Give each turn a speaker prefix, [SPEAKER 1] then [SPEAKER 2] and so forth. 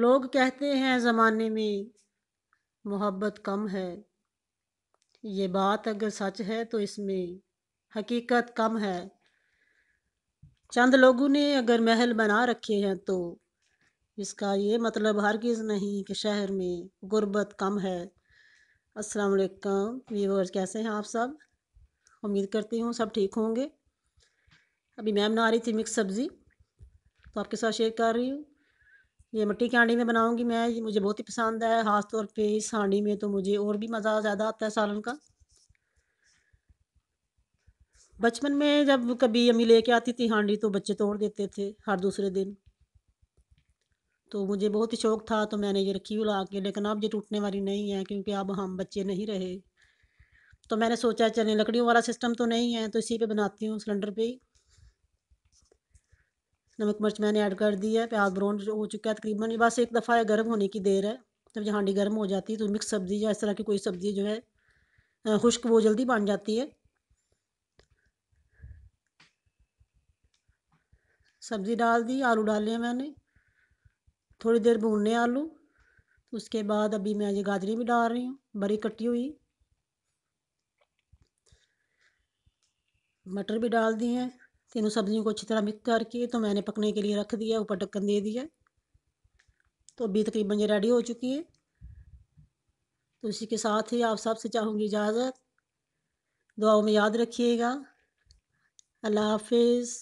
[SPEAKER 1] लोग कहते हैं ज़माने में मोहब्बत कम है ये बात अगर सच है तो इसमें हकीकत कम है चंद लोगों ने अगर महल बना रखे हैं तो इसका ये मतलब हर किस नहीं कि शहर में गुर्बत कम है अस्सलाम वालेकुम व्यूअर्स कैसे हैं आप सब उम्मीद करती हूँ सब ठीक होंगे अभी मैं बना रही थी मिक्स सब्ज़ी तो आपके साथ शेयर कर रही हूँ ये मिट्टी की हांडी में बनाऊंगी मैं ये मुझे बहुत ही पसंद है ख़ासतौर पे इस हांडी में तो मुझे और भी मज़ा ज़्यादा आता है सालन का बचपन में जब कभी अम्मी लेके आती थी हांडी तो बच्चे तोड़ देते थे हर दूसरे दिन तो मुझे बहुत ही शौक़ था तो मैंने ये रखी हुई ला के लेकिन अब ये टूटने वाली नहीं है क्योंकि अब हम बच्चे नहीं रहे तो मैंने सोचा चलें लकड़ियों वाला सिस्टम तो नहीं है तो इसी पे बनाती हूँ सिलेंडर पे ही नमक मिर्च मैंने ऐड कर दी है प्याज ब्राउन हो चुका है तकरीबन ये बस एक दफ़ा गर्म होने की देर है जब जो हांडी गर्म हो जाती है तो मिक्स सब्ज़ी या इस तरह की कोई सब्ज़ी जो है खुश्क वो जल्दी बन जाती है सब्ज़ी डाल दी आलू डाले हैं मैंने थोड़ी देर भूनने आलू तो उसके बाद अभी मैं ये गाजरें भी डाल रही हूँ बरी कटी हुई मटर भी डाल दी हैं तीनों सब्जियों को अच्छी तरह मिक्स करके तो मैंने पकने के लिए रख दिया ऊपर ढक्कन दे दिया तो अभी तकरीबन ये रेडी हो चुकी है तो इसी के साथ ही आप सबसे चाहूँगी इजाज़त दुआओं में याद रखिएगा अल्लाह हाफिज़